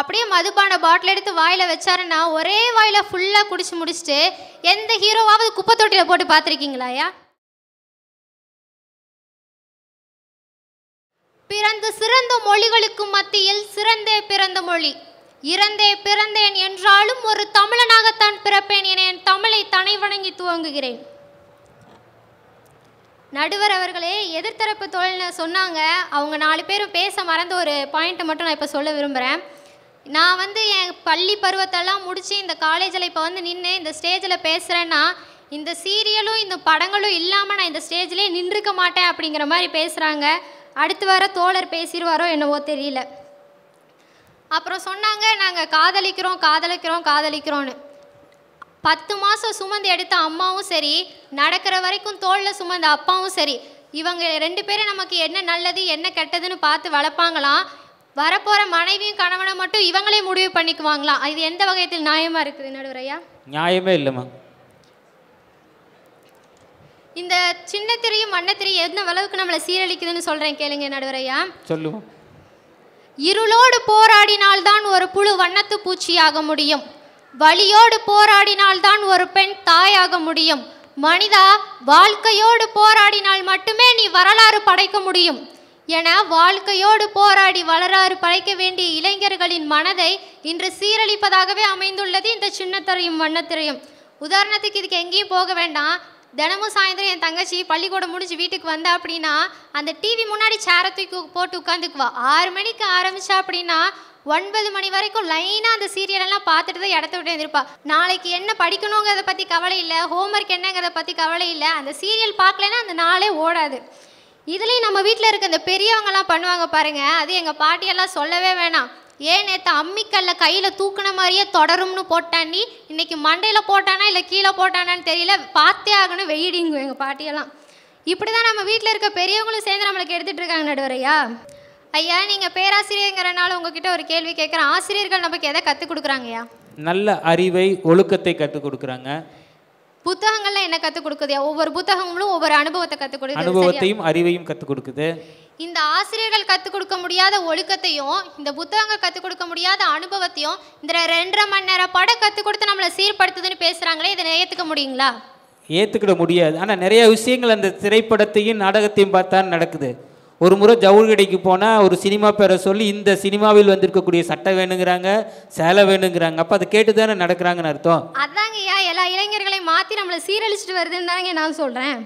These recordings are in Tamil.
அப்படியே மதுபான பாட்டில் எடுத்து வாயில் வச்சாருன்னா ஒரே வாயில் ஃபுல்லாக குடிச்சு முடிச்சுட்டு எந்த ஹீரோவாவது குப்பை தொட்டியில் போட்டு பார்த்துருக்கீங்களாயா பிறந்து சிறந்த மொழிகளுக்கு மத்தியில் சிறந்தே பிறந்த மொழி இறந்தே பிறந்தேன் என்றாலும் ஒரு தமிழனாகத்தான் பிறப்பேன் என என் தமிழை தனை வணங்கி துவங்குகிறேன் நடுவர் அவர்களே எதிர்த்தரப்பு தோழனை சொன்னாங்க அவங்க நாலு பேரும் பேச மறந்த ஒரு பாயிண்ட்டை மட்டும் நான் இப்போ சொல்ல விரும்புகிறேன் நான் வந்து என் பள்ளி பருவத்தெல்லாம் முடித்து இந்த காலேஜில் இப்போ வந்து நின்று இந்த ஸ்டேஜில் பேசுகிறேன்னா இந்த சீரியலும் இந்த படங்களும் இல்லாமல் நான் இந்த ஸ்டேஜ்லேயே நின்றுக்க மாட்டேன் அப்படிங்கிற மாதிரி பேசுகிறாங்க அடுத்து வர தோழர் பேசிடுவாரோ என்னவோ தெரியல அப்புறம் சொன்னாங்க நாங்கள் காதலிக்கிறோம் காதலிக்கிறோம் காதலிக்கிறோன்னு பத்து மாதம் சுமந்து எடுத்த அம்மாவும் சரி நடக்கிற வரைக்கும் தோளில் சுமந்த அப்பாவும் சரி இவங்க ரெண்டு பேரும் நமக்கு என்ன நல்லது என்ன கெட்டதுன்னு பார்த்து வளர்ப்பாங்களாம் வரப்போற மனைவியும் கணவனை மட்டும் இவங்களே முடிவு பண்ணிக்குவாங்களா இது எந்த வகையத்தில் நியாயமா இருக்குது நடுவரையா நியாயமே இல்லைம்மா இந்த சின்ன திரையும் மண்ண திரையும் எந்த அளவுக்கு நம்மளை சீரழிக்குதுன்னு சொல்றேன் கேளுங்க நடுவரையா சொல்லுவோம் இருளோடு போராடினால்தான் ஒரு புழு வண்ணத்து பூச்சியாக முடியும் வழியோடு போராடினால்தான் ஒரு பெண் தாயாக முடியும் மனிதா வாழ்க்கையோடு போராடினால் மட்டுமே நீ வரலாறு படைக்க முடியும் என வாழ்க்கையோடு போராடி வளராறு படைக்க வேண்டிய இளைஞர்களின் மனதை இன்று சீரழிப்பதாகவே அமைந்துள்ளது இந்த சின்னத்திரையும் வண்ணத்திரையும் உதாரணத்துக்கு இதுக்கு எங்கேயும் போக வேண்டாம் தினமும் சாயந்தரம் என் தங்கச்சி பள்ளிக்கூடம் முடிஞ்சு வீட்டுக்கு வந்தா அப்படின்னா அந்த டிவி முன்னாடி சேரை தூக்கி போட்டு உட்காந்துக்குவா ஆறு மணிக்கு ஆரம்பிச்சா அப்படின்னா ஒன்பது மணி வரைக்கும் லைனாக அந்த சீரியலெல்லாம் பார்த்துட்டு தான் இடத்த விட்டு எழுந்திருப்பா நாளைக்கு என்ன படிக்கணுங்கிறத பற்றி கவலை இல்லை ஹோம்ஒர்க் என்னங்கிறத பற்றி கவலை இல்லை அந்த சீரியல் பார்க்கலன்னா அந்த நாளே ஓடாது இதுலேயும் நம்ம வீட்டில் இருக்க இந்த பெரியவங்கலாம் பண்ணுவாங்க பாருங்கள் அது எங்கள் பாட்டியெல்லாம் சொல்லவே வேணாம் ஏன் நேற்று அம்மிக்கல்ல கையில் தூக்குன மாதிரியே தொடரும்னு போட்டாண்டி இன்னைக்கு மண்டையில் போட்டானா இல்லை கீழே போட்டானான்னு தெரியல பார்த்தே ஆகணும் வெயிடிங்கு எங்கள் பாட்டியெல்லாம் இப்படி தான் நம்ம வீட்டில் இருக்க பெரியவங்களும் சேர்ந்து நம்மளுக்கு எடுத்துகிட்டு இருக்காங்க நடுவரையா ஐயா நீங்கள் பேராசிரியங்கிறனால உங்ககிட்ட ஒரு கேள்வி கேட்குறேன் ஆசிரியர்கள் நமக்கு எதை கற்றுக் கொடுக்குறாங்கய்யா நல்ல அறிவை ஒழுக்கத்தை கற்றுக் கொடுக்குறாங்க புத்தகங்கள்லாம் என்ன கத்து கொடுக்குது ஒவ்வொரு புத்தகங்களும் ஒவ்வொரு அனுபவத்தை கத்து கொடுக்குது அனுபவத்தையும் அறிவையும் கற்றுக் கொடுக்குது இந்த ஆசிரியர்கள் கற்றுக் கொடுக்க முடியாத ஒழுக்கத்தையும் இந்த புத்தகங்கள் கற்றுக் கொடுக்க முடியாத அனுபவத்தையும் இந்த ரெண்டரை மணி நேரம் படம் கற்றுக் கொடுத்து நம்மளை சீர்படுத்துதுன்னு பேசுகிறாங்களே இதை ஏற்றுக்க முடியுங்களா ஏற்றுக்கிட முடியாது ஆனால் நிறைய விஷயங்கள் அந்த திரைப்படத்தையும் நாடகத்தையும் பார்த்தா நடக்குது ஒரு முறை ஜவுள் கடைக்கு போனால் ஒரு சினிமா பேரை சொல்லி இந்த சினிமாவில் வந்திருக்கக்கூடிய சட்டை வேணுங்கிறாங்க சேலை வேணுங்கிறாங்க அப்போ அதை கேட்டு தானே நடக்கிறாங்கன்னு அர்த்தம் எல்லா இளைஞர்களையும் மாற்றி நம்மளை சீரழிச்சிட்டு வருதுன்னு தானே நான் சொல்கிறேன்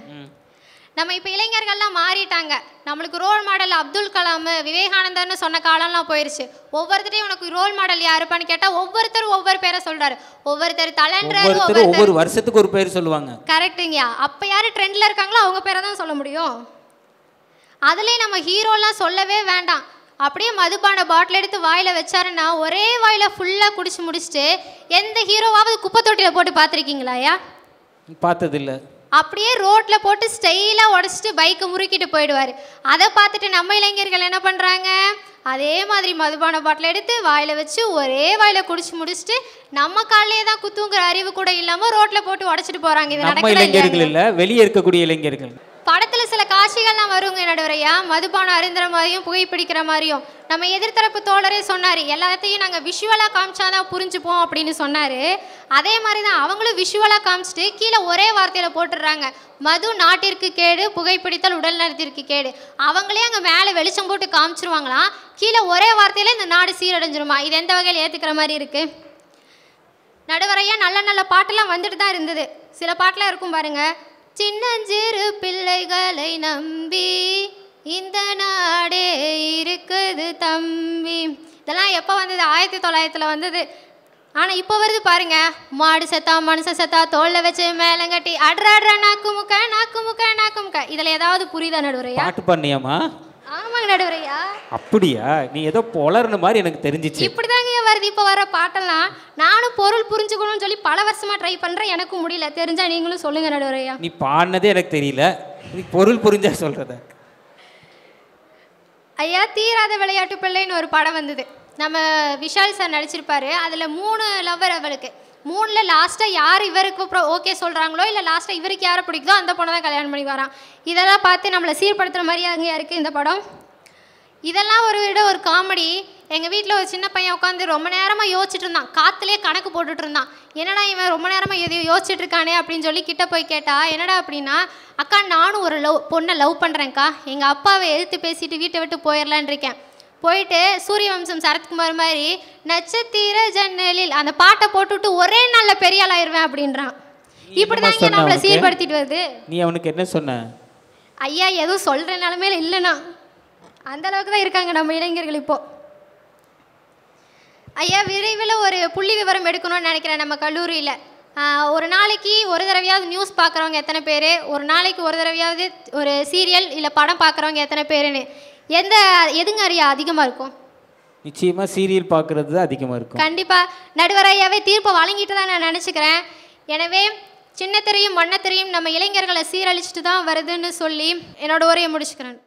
நம்ம இப்போ இளைஞர்கள்லாம் மாறிட்டாங்க நம்மளுக்கு ரோல் மாடல் அப்துல் கலாம் விவேகானந்தர்னு சொன்ன காலம்லாம் போயிடுச்சு ஒவ்வொருத்தரையும் உனக்கு ரோல் மாடல் யாருப்பான்னு கேட்டால் ஒவ்வொருத்தரும் ஒவ்வொரு பேரை சொல்கிறாரு ஒவ்வொருத்தர் தலைன்றாரு ஒவ்வொரு வருஷத்துக்கு ஒரு பேர் சொல்லுவாங்க கரெக்டுங்கய்யா அப்போ யார் ட்ரெண்டில் இருக்காங்களோ அவங்க பேரை தான் சொல்ல முடியும் அதுலேயும் நம்ம ஹீரோலாம் சொல்லவே வேண்டாம் அப்படியே மதுபான பாட்டில் எடுத்து வாயில் வச்சாருன்னா ஒரே வாயில் ஃபுல்லாக குடிச்சு முடிச்சுட்டு எந்த ஹீரோவாவது குப்பை தொட்டியில் போட்டு பார்த்துருக்கீங்களாயா பார்த்ததில்ல அப்படியே ரோட்டில் போட்டு ஸ்டைலாக உடச்சிட்டு பைக்கை முறுக்கிட்டு போயிடுவாரு அதை பார்த்துட்டு நம்ம இளைஞர்கள் என்ன பண்ணுறாங்க அதே மாதிரி மதுபான பாட்டில் எடுத்து வாயில் வச்சு ஒரே வாயில் குடிச்சு முடிச்சுட்டு நம்ம காலையே தான் குத்துங்கிற அறிவு கூட இல்லாமல் ரோட்டில் போட்டு உடச்சிட்டு போகிறாங்க இது நடக்கிற இளைஞர்கள் இல்ல வெளியே இருக்கக்கூடிய இளைஞர்கள் படத்தில் சில காட்சிகள்லாம் வருங்க நடுவரையா மதுபானம் அருந்துற மாதிரியும் புகைப்பிடிக்கிற மாதிரியும் நம்ம எதிர்த்தரப்பு தோழரே சொன்னார் எல்லாத்தையும் நாங்கள் விஷுவலாக காமிச்சாதான் புரிஞ்சுப்போம் அப்படின்னு சொன்னார் அதே மாதிரி தான் அவங்களும் விஷுவலாக காமிச்சிட்டு கீழே ஒரே வார்த்தையில் போட்டுடுறாங்க மது நாட்டிற்கு கேடு புகைப்பிடித்தல் உடல் நலத்திற்கு கேடு அவங்களே அங்கே மேலே வெளிச்சம் போட்டு காமிச்சிருவாங்களாம் கீழே ஒரே வார்த்தையில் இந்த நாடு சீரடைஞ்சிருமா இது எந்த வகையில் ஏற்றுக்கிற மாதிரி இருக்குது நடுவரையாக நல்ல நல்ல பாட்டெல்லாம் வந்துட்டு தான் இருந்தது சில பாட்டெலாம் இருக்கும் பாருங்கள் சின்னஞ்சிறு பிள்ளைகளை நம்பி இந்த நாடே இருக்குது தம்பி இதெல்லாம் எப்போ வந்தது ஆயிரத்தி தொள்ளாயிரத்தில் வந்தது ஆனால் இப்போ வருது பாருங்க மாடு செத்தா மனுஷன் செத்தா தோல்லை வச்சு மேலங்கட்டி அட்ராட்ரா நாக்கு முக்க நாக்கு முக்க நாக்கு முக்க இதில் ஏதாவது புரியுதா நடுவரையா பாட்டு பண்ணியம்மா ஆமாங்க நடுவரையா அப்படியா நீ ஏதோ பொலர்ன மாதிரி எனக்கு தெரிஞ்சிச்சு இப்படி இப்போ வர பாட்டெல்லாம் நானும் பொருள் புரிஞ்சுக்கணும்னு சொல்லி பல வருஷமா ட்ரை பண்றேன் எனக்கும் முடியல தெரிஞ்சா நீங்களும் சொல்லுங்க நடுவரையா நீ பாடினதே எனக்கு தெரியல நீ பொருள் புரிஞ்சா சொல்றத ஐயா தீராத விளையாட்டு பிள்ளைன்னு ஒரு படம் வந்தது நம்ம விஷால் சார் நடிச்சிருப்பாரு அதில் மூணு லவ்வர் அவளுக்கு மூணுல லாஸ்ட்டாக யார் இவருக்கு ஓகே சொல்றாங்களோ இல்லை லாஸ்ட்டாக இவருக்கு யாரை பிடிக்குதோ அந்த பொண்ணை தான் கல்யாணம் பண்ணி வரான் இதெல்லாம் பார்த்து நம்மளை மாதிரி அங்கேயா இருக்கு இந்த படம் இதெல்லாம் ஒரு விட ஒரு காமெடி எங்கள் வீட்டில் ஒரு சின்ன பையன் உட்காந்து ரொம்ப நேரமாக யோசிச்சுட்டு இருந்தான் காற்றுலேயே கணக்கு போட்டுட்டு இருந்தான் என்னடா இவன் ரொம்ப நேரமாக எதையோ யோசிச்சுட்டு இருக்கானே அப்படின்னு சொல்லி கிட்டே போய் கேட்டா என்னடா அப்படின்னா அக்கா நானும் ஒரு லவ் பொண்ணை லவ் பண்ணுறேன்க்கா எங்கள் அப்பாவை எதிர்த்து பேசிட்டு வீட்டை விட்டு போயிடலான் இருக்கேன் போயிட்டு சூரிய வம்சம் சரத்குமார் மாதிரி நட்சத்திர ஜன்னலில் அந்த பாட்டை போட்டுவிட்டு ஒரே நாளில் பெரிய ஆளாயிருவேன் அப்படின்றான் இப்படிதான் இங்கே நம்மளை சீர்படுத்திட்டு வருது நீ அவனுக்கு என்ன சொன்ன ஐயா எதுவும் சொல்கிற நிலமையில இல்லைண்ணா அந்த அளவுக்கு தான் இருக்காங்க நம்ம இளைஞர்கள் இப்போது ஐயா விரைவில் ஒரு புள்ளி விவரம் எடுக்கணும்னு நினைக்கிறேன் நம்ம கல்லூரியில் ஒரு நாளைக்கு ஒரு தடவையாவது நியூஸ் பார்க்குறவங்க எத்தனை பேர் ஒரு நாளைக்கு ஒரு தடவையாவது ஒரு சீரியல் இல்லை படம் பார்க்குறவங்க எத்தனை பேருன்னு எந்த எதுங்க அறியா அதிகமாக இருக்கும் நிச்சயமாக சீரியல் பார்க்குறது தான் அதிகமாக இருக்கும் கண்டிப்பாக ஐயாவே தீர்ப்பை வழங்கிட்டு தான் நான் நினச்சிக்கிறேன் எனவே சின்னத்திரையும் மண்ணத்திரையும் நம்ம இளைஞர்களை சீரழிச்சிட்டு தான் வருதுன்னு சொல்லி என்னோட உரையை முடிச்சுக்கிறேன்